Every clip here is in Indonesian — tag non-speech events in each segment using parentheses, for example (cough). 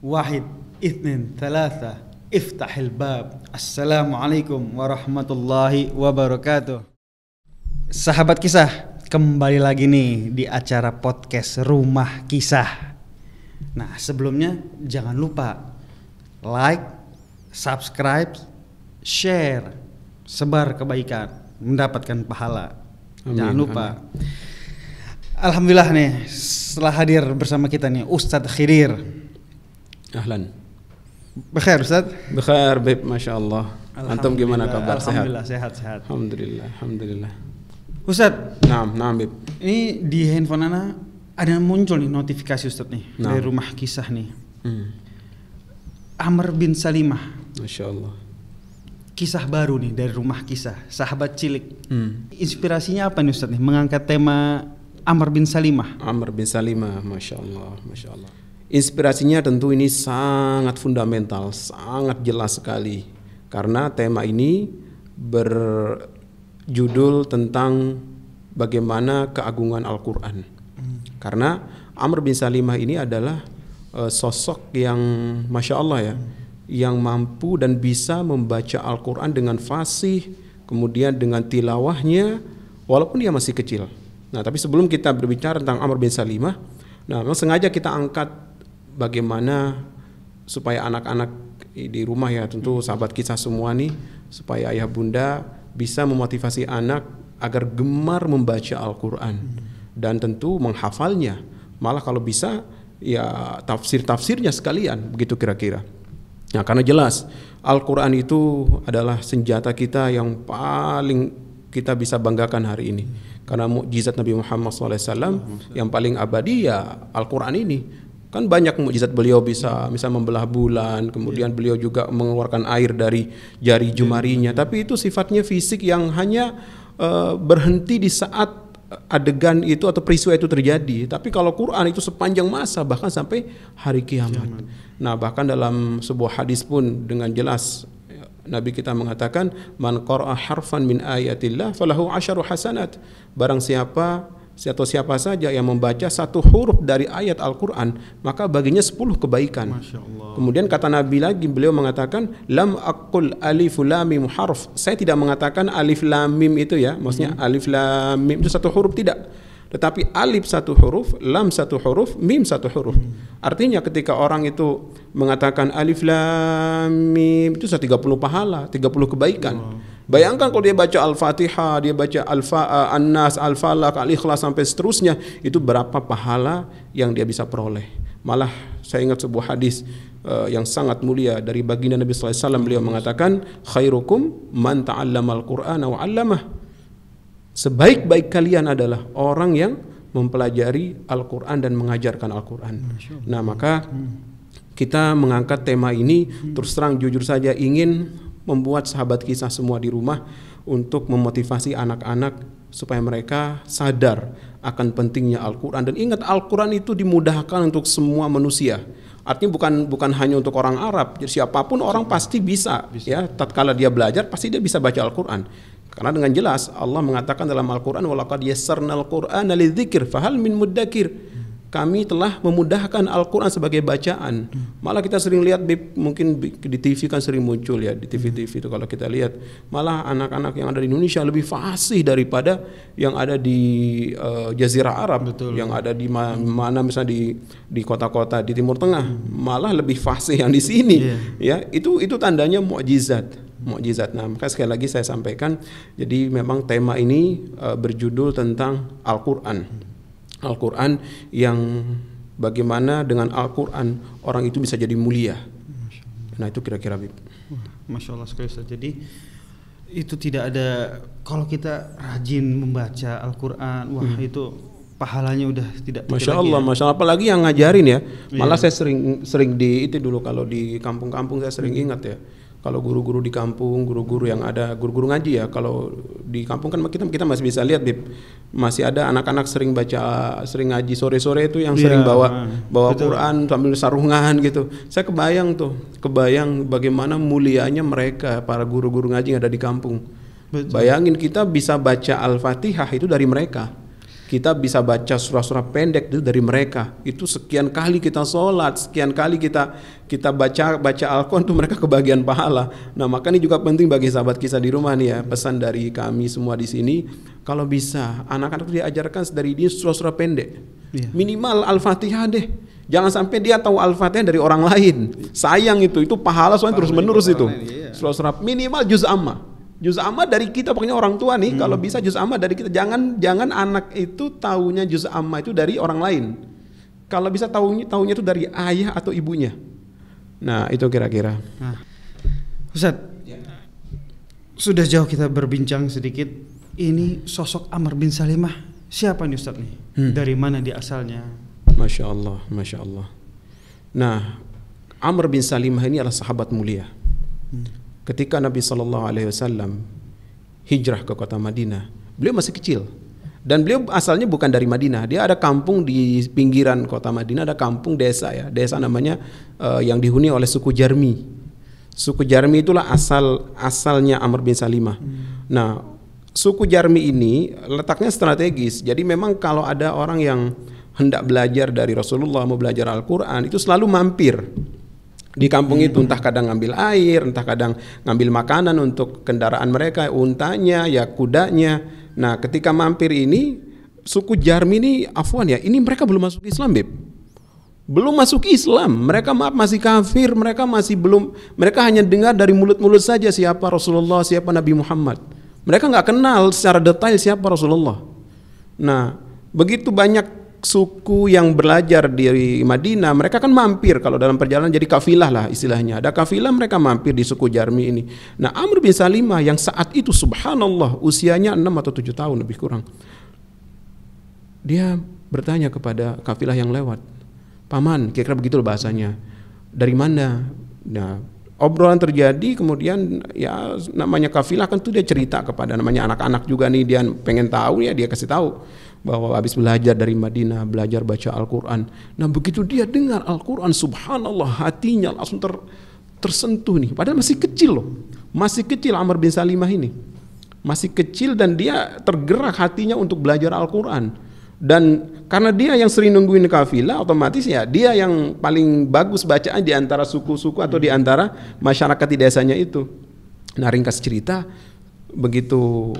Wahid, Ithnin, Thalatha, Iftahil Bab. Assalamualaikum warahmatullahi wabarakatuh. Sahabat kisah, kembali lagi nih di acara podcast Rumah Kisah. Nah sebelumnya jangan lupa like, subscribe, share, sebar kebaikan, mendapatkan pahala. Amin, jangan lupa. Amin. Alhamdulillah nih setelah hadir bersama kita nih Ustadz Khidir Ahlan. Bekhair Ustaz? Bekhair Beb, Masya Allah. Antum gimana kabar? Alhamdulillah, sehat? sehat, Alhamdulillah, Alhamdulillah. Ustaz. Naam, naam Beb. Ini di handphone Ana ada muncul nih notifikasi Ustaz nih naam. dari rumah kisah nih. Hmm. Amr bin Salimah. Masya Allah. Kisah baru nih dari rumah kisah, sahabat cilik. Hmm. Inspirasinya apa nih Ustaz nih? Mengangkat tema Amr bin Salimah. Amr bin Salimah, Masya Allah, Masya Allah. Inspirasinya tentu ini sangat fundamental, sangat jelas sekali karena tema ini berjudul tentang bagaimana keagungan Al-Qur'an. Karena Amr bin Salimah ini adalah uh, sosok yang masya Allah ya, yang mampu dan bisa membaca Al-Qur'an dengan fasih, kemudian dengan tilawahnya walaupun dia masih kecil. Nah, tapi sebelum kita berbicara tentang Amr bin Salimah, nah memang sengaja kita angkat bagaimana supaya anak-anak di rumah ya tentu hmm. sahabat kita semua nih supaya ayah bunda bisa memotivasi anak agar gemar membaca Al-Qur'an hmm. dan tentu menghafalnya. Malah kalau bisa ya tafsir-tafsirnya sekalian begitu kira-kira. Nah, karena jelas Al-Qur'an itu adalah senjata kita yang paling kita bisa banggakan hari ini. Hmm. Karena mukjizat Nabi Muhammad SAW yang paling abadi ya Al-Quran ini kan banyak mujizat beliau bisa misal membelah bulan kemudian yeah. beliau juga mengeluarkan air dari jari iya. jemarinya yeah. tapi itu sifatnya fisik yang hanya uh, berhenti di saat adegan itu atau peristiwa itu terjadi tapi kalau Quran itu sepanjang masa bahkan sampai hari kiamat Jaman. nah bahkan dalam sebuah hadis pun dengan jelas Nabi kita mengatakan man qara'a harfan min ayatillah falahu asyaru hasanat barang siapa atau siapa saja yang membaca satu huruf dari ayat Al-Qur'an maka baginya sepuluh kebaikan. Kemudian kata Nabi lagi beliau mengatakan lam akul alif lamim harf. Saya tidak mengatakan alif lam itu ya, maksudnya hmm. alif lam itu satu huruf tidak. Tetapi alif satu huruf, lam satu huruf, mim satu huruf. Hmm. Artinya ketika orang itu mengatakan alif lam mim itu tiga puluh pahala, tiga puluh kebaikan. Wow. Bayangkan kalau dia baca Al-Fatihah, dia baca Al-Fa eh, An-Nas, Al-Falaq, Al-Ikhlas sampai seterusnya, itu berapa pahala yang dia bisa peroleh. Malah saya ingat sebuah hadis uh, yang sangat mulia dari baginda Nabi sallallahu alaihi wasallam beliau mengatakan khairukum man ta'allamal Qur'ana wa 'allamah. Sebaik-baik kalian adalah orang yang mempelajari Al-Qur'an dan mengajarkan Al-Qur'an. Nah, maka kita mengangkat tema ini hmm. terus terang jujur saja ingin membuat sahabat kisah semua di rumah untuk memotivasi anak-anak supaya mereka sadar akan pentingnya Al-Qur'an dan ingat Al-Qur'an itu dimudahkan untuk semua manusia. Artinya bukan bukan hanya untuk orang Arab, jadi siapapun orang pasti bisa, bisa. ya tatkala dia belajar pasti dia bisa baca Al-Qur'an. Karena dengan jelas Allah mengatakan dalam Al-Qur'an walaqad yassarnal Quran lidzikir fahal min muddakir kami telah memudahkan Al-Quran sebagai bacaan. Malah kita sering lihat mungkin di TV kan sering muncul ya di TV-TV hmm. itu kalau kita lihat malah anak-anak yang ada di Indonesia lebih fasih daripada yang ada di uh, Jazirah Arab, Betul. yang ada di ma mana misalnya di di kota-kota di Timur Tengah hmm. malah lebih fasih yang di sini. Yeah. Ya itu itu tandanya mukjizat mukjizat. Nah, maka sekali lagi saya sampaikan, jadi memang tema ini uh, berjudul tentang Al-Qur'an. Hmm. Al-Quran yang bagaimana dengan Al-Quran orang itu bisa jadi mulia. Nah itu kira-kira Bib. Masya Allah sekali Ustaz. Jadi itu tidak ada kalau kita rajin membaca Al-Quran, wah hmm. itu pahalanya udah tidak Masya Allah, lagi ya. Masya Allah. Apalagi yang ngajarin ya. Malah yeah. saya sering sering di itu dulu kalau di kampung-kampung saya sering hmm. ingat ya. Kalau guru-guru di kampung, guru-guru yang ada guru-guru ngaji ya, kalau di kampung kan kita kita masih bisa lihat Bip. Masih ada anak-anak sering baca sering ngaji sore-sore itu yang yeah, sering bawa nah, bawa betul. Quran sambil sarungan gitu. Saya kebayang tuh, kebayang bagaimana mulianya mereka para guru-guru ngaji yang ada di kampung. Betul. Bayangin kita bisa baca Al-Fatihah itu dari mereka. Kita bisa baca surah-surah pendek itu dari mereka. Itu sekian kali kita sholat, sekian kali kita kita baca baca Al-Quran itu mereka kebagian pahala. Nah maka ini juga penting bagi sahabat kisah di rumah nih ya pesan dari kami semua di sini. Kalau bisa anak-anak diajarkan dari ini surah-surah pendek. Ya. Minimal Al-Fatihah deh. Jangan sampai dia tahu Al-Fatihah dari orang lain. Sayang itu, itu pahala soalnya terus-menerus itu. Iya. Surah-surah minimal juz amma. Juz amma dari kita pokoknya orang tua nih hmm. kalau bisa juz amma dari kita jangan jangan anak itu taunya juz amma itu dari orang lain. Kalau bisa taunya taunya itu dari ayah atau ibunya. Nah, itu kira-kira. Nah. Ustaz, ya. sudah jauh kita berbincang sedikit ini sosok Amr bin Salimah siapa nih Ustaz nih? Hmm. Dari mana dia asalnya? Masya Allah, Masya Allah. Nah, Amr bin Salimah ini adalah sahabat mulia. Hmm ketika Nabi Shallallahu Alaihi Wasallam hijrah ke kota Madinah, beliau masih kecil dan beliau asalnya bukan dari Madinah. Dia ada kampung di pinggiran kota Madinah, ada kampung desa ya, desa namanya uh, yang dihuni oleh suku Jarmi. Suku Jarmi itulah asal asalnya Amr bin Salimah. Hmm. Nah, suku Jarmi ini letaknya strategis. Jadi memang kalau ada orang yang hendak belajar dari Rasulullah mau belajar Al-Qur'an itu selalu mampir di kampung itu entah kadang ngambil air, entah kadang ngambil makanan untuk kendaraan mereka, untanya, ya kudanya. Nah, ketika mampir ini suku Jarmi ini afwan ya, ini mereka belum masuk Islam, Beb. Belum masuk Islam, mereka maaf masih kafir, mereka masih belum mereka hanya dengar dari mulut-mulut saja siapa Rasulullah, siapa Nabi Muhammad. Mereka nggak kenal secara detail siapa Rasulullah. Nah, begitu banyak suku yang belajar di Madinah, mereka kan mampir kalau dalam perjalanan jadi kafilah lah istilahnya. Ada kafilah mereka mampir di suku Jarmi ini. Nah Amr bin Salimah yang saat itu subhanallah usianya 6 atau 7 tahun lebih kurang. Dia bertanya kepada kafilah yang lewat. Paman, kira-kira begitu bahasanya. Dari mana? Nah, obrolan terjadi kemudian ya namanya kafilah kan tuh dia cerita kepada namanya anak-anak juga nih dia pengen tahu ya dia kasih tahu bahwa habis belajar dari Madinah belajar baca Al-Qur'an nah begitu dia dengar Al-Qur'an subhanallah hatinya langsung ter, tersentuh nih padahal masih kecil loh masih kecil Amr bin Salimah ini masih kecil dan dia tergerak hatinya untuk belajar Al-Qur'an dan karena dia yang sering nungguin kafilah otomatis ya dia yang paling bagus bacaan di antara suku-suku atau di antara masyarakat di desanya itu nah ringkas cerita begitu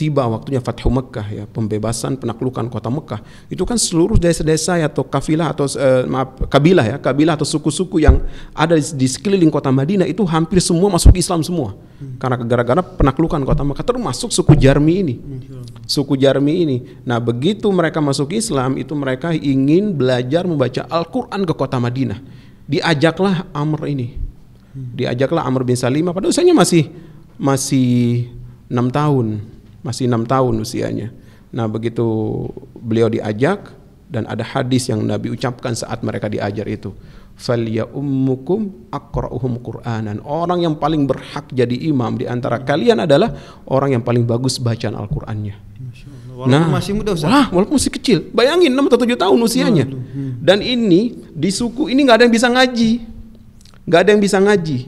tiba waktunya Fathu Mekah ya pembebasan penaklukan kota Mekah itu kan seluruh desa-desa ya atau kafilah atau eh, maaf kabilah ya kabilah atau suku-suku yang ada di, di sekeliling kota Madinah itu hampir semua masuk Islam semua hmm. karena gara-gara penaklukan kota Mekah termasuk suku Jarmi ini suku Jarmi ini nah begitu mereka masuk Islam itu mereka ingin belajar membaca Al-Qur'an ke kota Madinah diajaklah Amr ini diajaklah Amr bin Salimah pada usianya masih masih enam tahun masih enam tahun usianya. Nah begitu beliau diajak dan ada hadis yang Nabi ucapkan saat mereka diajar itu. Falya ummukum akra'uhum Qur'anan. Orang yang paling berhak jadi imam di antara kalian adalah orang yang paling bagus bacaan Al-Qur'annya. Walaupun nah, masih muda Ustaz. Wah, walaupun masih kecil. Bayangin 6 atau 7 tahun usianya. Hmm. Dan ini di suku ini nggak ada yang bisa ngaji. nggak ada yang bisa ngaji.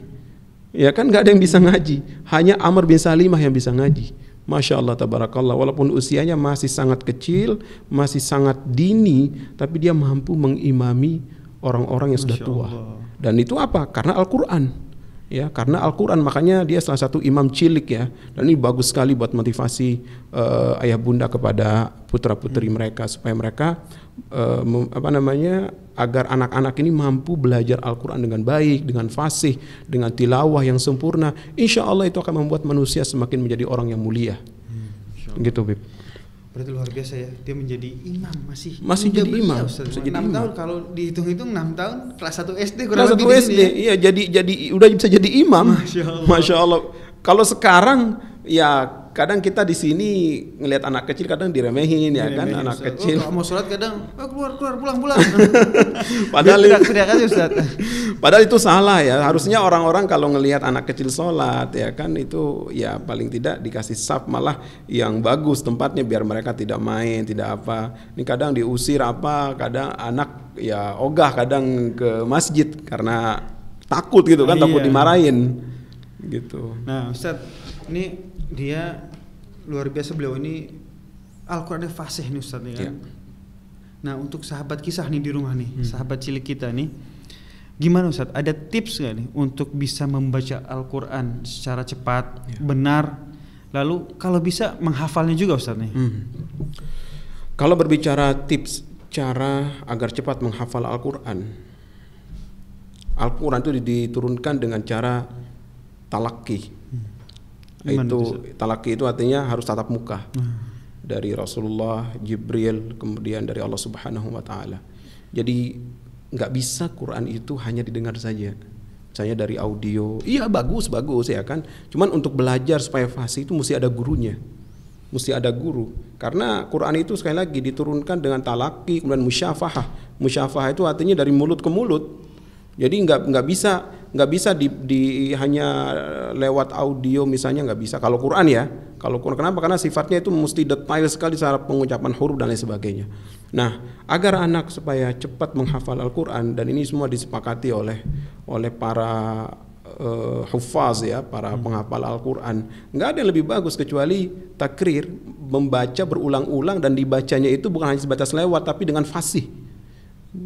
Ya kan nggak ada yang bisa ngaji. Hanya Amr bin Salimah yang bisa ngaji. Masya Allah tabarakallah walaupun usianya masih sangat kecil masih sangat dini tapi dia mampu mengimami orang-orang yang Masya sudah tua Allah. dan itu apa karena Al-Quran ya karena Al-Qur'an makanya dia salah satu imam cilik ya. Dan ini bagus sekali buat motivasi uh, ayah bunda kepada putra-putri hmm. mereka supaya mereka uh, apa namanya agar anak-anak ini mampu belajar Al-Qur'an dengan baik, dengan fasih, dengan tilawah yang sempurna. Insya Allah itu akan membuat manusia semakin menjadi orang yang mulia. Hmm, gitu, Bib. Berarti luar biasa ya. Dia menjadi imam masih. Masih jadi imam. Ya, Ustaz. Masih jadi 6 imam. tahun kalau dihitung-hitung 6 tahun kelas 1 SD kurang kelas lebih 1 SD. Ya. Iya, jadi jadi udah bisa jadi imam. Masya Allah. Masya Allah. Kalau sekarang ya kadang kita di sini ngelihat anak kecil kadang diremehin ya, ya kan ya, anak kecil. Oh, mau sholat kadang oh, keluar keluar pulang pulang. (laughs) padahal itu, Ustaz. padahal itu salah ya. Harusnya orang-orang kalau ngelihat anak kecil sholat ya kan itu ya paling tidak dikasih sap malah yang bagus tempatnya biar mereka tidak main tidak apa. Ini kadang diusir apa kadang anak ya ogah kadang ke masjid karena takut gitu kan ah, takut iya. takut dimarahin gitu. Nah Ustaz ini dia luar biasa beliau ini Al-Qur'annya fasih nih Ustaz nih kan. Iya. Nah, untuk sahabat kisah nih di rumah nih, hmm. sahabat cilik kita nih. Gimana Ustaz? Ada tips gak nih untuk bisa membaca Al-Qur'an secara cepat, yeah. benar? Lalu kalau bisa menghafalnya juga Ustaz nih. Hmm. Kalau berbicara tips cara agar cepat menghafal Al-Qur'an. Al-Qur'an itu diturunkan dengan cara talaki. Hmm Iman itu talaki itu artinya harus tatap muka. Dari Rasulullah, Jibril, kemudian dari Allah Subhanahu wa taala. Jadi nggak bisa Quran itu hanya didengar saja. Misalnya dari audio. Iya bagus, bagus ya kan. Cuman untuk belajar supaya fasih itu mesti ada gurunya. Mesti ada guru. Karena Quran itu sekali lagi diturunkan dengan talaki kemudian musyafahah. Musyafahah itu artinya dari mulut ke mulut. Jadi nggak nggak bisa nggak bisa di, di hanya lewat audio misalnya nggak bisa kalau Quran ya kalau Quran kenapa karena sifatnya itu mesti detail sekali cara pengucapan huruf dan lain sebagainya nah agar anak supaya cepat menghafal Al-Quran dan ini semua disepakati oleh oleh para uh, hufaz ya para hmm. penghafal Al-Quran nggak ada yang lebih bagus kecuali takrir membaca berulang-ulang dan dibacanya itu bukan hanya sebatas lewat tapi dengan fasih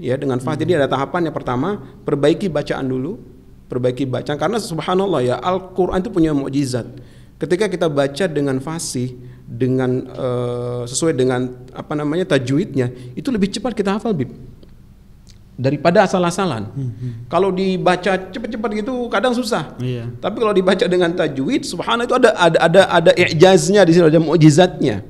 ya dengan fasih hmm. jadi ada tahapan yang pertama perbaiki bacaan dulu perbaiki bacaan karena subhanallah ya Al-Qur'an itu punya mukjizat. Ketika kita baca dengan fasih, dengan uh, sesuai dengan apa namanya tajwidnya, itu lebih cepat kita hafal Bib daripada asal-asalan. Hmm, hmm. Kalau dibaca cepat-cepat gitu kadang susah. Iya. Tapi kalau dibaca dengan tajwid, subhanallah itu ada ada ada ada ijaznya di sini, ada mukjizatnya.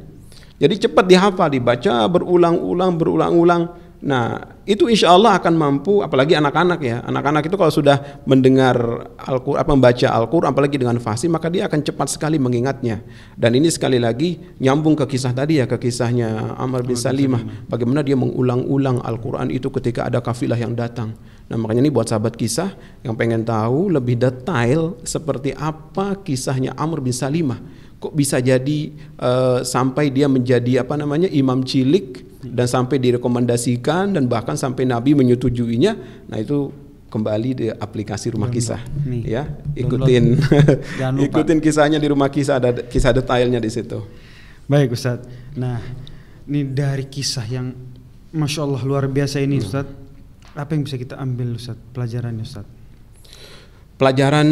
Jadi cepat dihafal, dibaca berulang-ulang berulang-ulang Nah, itu insya Allah akan mampu, apalagi anak-anak ya. Anak-anak itu kalau sudah mendengar al apa membaca Al-Qur'an, apalagi dengan fasih, maka dia akan cepat sekali mengingatnya. Dan ini sekali lagi nyambung ke kisah tadi ya, ke kisahnya Amr bin Salimah. Bagaimana dia mengulang-ulang Al-Qur'an itu ketika ada kafilah yang datang. Nah, makanya ini buat sahabat kisah yang pengen tahu lebih detail seperti apa kisahnya Amr bin Salimah kok bisa jadi uh, sampai dia menjadi apa namanya imam cilik dan sampai direkomendasikan dan bahkan sampai Nabi menyetujuinya. Nah itu kembali di aplikasi Rumah Download. Kisah, Nih. ya ikutin (laughs) (laughs) ikutin kisahnya di Rumah Kisah ada kisah detailnya di situ. Baik Ustadz. Nah ini dari kisah yang masya Allah luar biasa ini hmm. Ustadz. Apa yang bisa kita ambil Ustadz pelajarannya Ustadz? pelajaran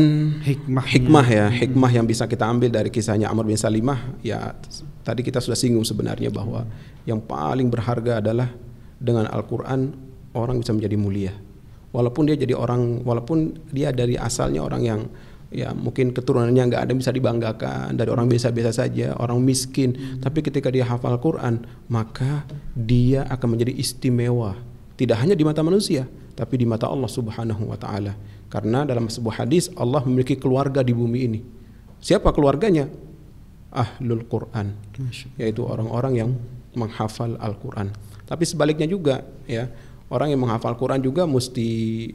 hikmah hikmah ya hikmah yang bisa kita ambil dari kisahnya Amr bin Salimah ya tadi kita sudah singgung sebenarnya bahwa yang paling berharga adalah dengan Al-Qur'an orang bisa menjadi mulia walaupun dia jadi orang walaupun dia dari asalnya orang yang ya mungkin keturunannya nggak ada bisa dibanggakan dari orang biasa-biasa saja orang miskin tapi ketika dia hafal Quran maka dia akan menjadi istimewa tidak hanya di mata manusia tapi di mata Allah Subhanahu wa taala. Karena dalam sebuah hadis Allah memiliki keluarga di bumi ini. Siapa keluarganya? Ahlul Quran, yaitu orang-orang yang menghafal Al-Quran. Tapi sebaliknya juga ya, orang yang menghafal Quran juga mesti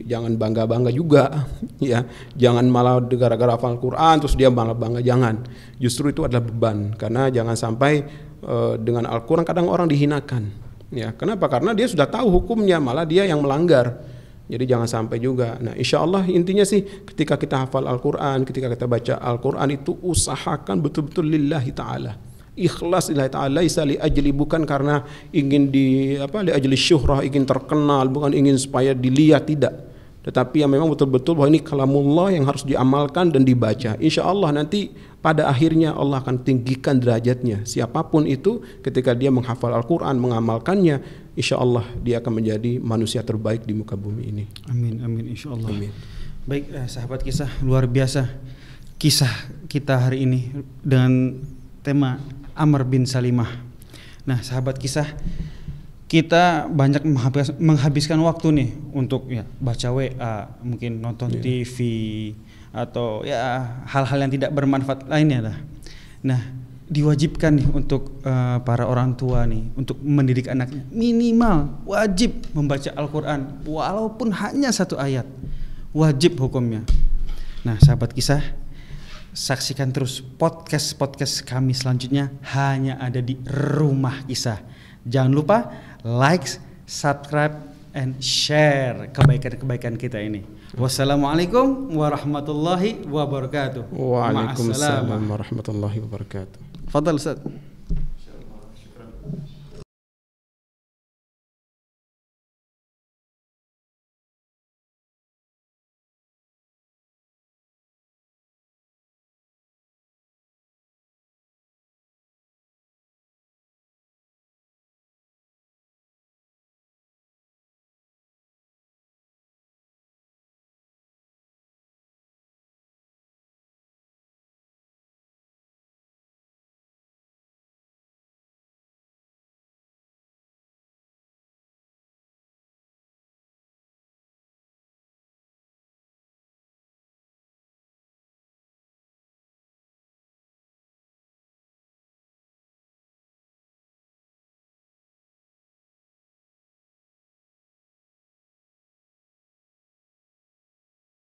jangan bangga-bangga juga (laughs) ya. Jangan malah gara-gara hafal Quran terus dia malah bangga jangan. Justru itu adalah beban karena jangan sampai eh, dengan Al-Quran kadang orang dihinakan Ya, kenapa? Karena dia sudah tahu hukumnya, malah dia yang melanggar. Jadi jangan sampai juga. Nah, insya Allah intinya sih ketika kita hafal Al-Quran, ketika kita baca Al-Quran itu usahakan betul-betul lillahi ta'ala. Ikhlas lillahi ta'ala, isa li ajli bukan karena ingin di apa li ajli syuhrah, ingin terkenal, bukan ingin supaya dilihat tidak tetapi yang memang betul-betul bahwa ini kalamullah yang harus diamalkan dan dibaca. Insya Allah nanti pada akhirnya Allah akan tinggikan derajatnya. Siapapun itu ketika dia menghafal Al-Quran, mengamalkannya, insya Allah dia akan menjadi manusia terbaik di muka bumi ini. Amin, amin, insya Allah. Amin. Baik, eh, sahabat kisah, luar biasa kisah kita hari ini dengan tema Amr bin Salimah. Nah, sahabat kisah, kita banyak menghabis, menghabiskan waktu nih untuk ya baca WA, mungkin nonton yeah. TV atau ya hal-hal yang tidak bermanfaat lainnya lah. Nah, diwajibkan nih untuk uh, para orang tua nih untuk mendidik anaknya minimal wajib membaca Al-Qur'an walaupun hanya satu ayat. Wajib hukumnya. Nah, sahabat kisah saksikan terus podcast-podcast kami selanjutnya hanya ada di Rumah Kisah. Jangan lupa like, subscribe, and share kebaikan-kebaikan kita ini. Wassalamualaikum warahmatullahi wabarakatuh. Waalaikumsalam warahmatullahi wabarakatuh. Fadal Ustaz.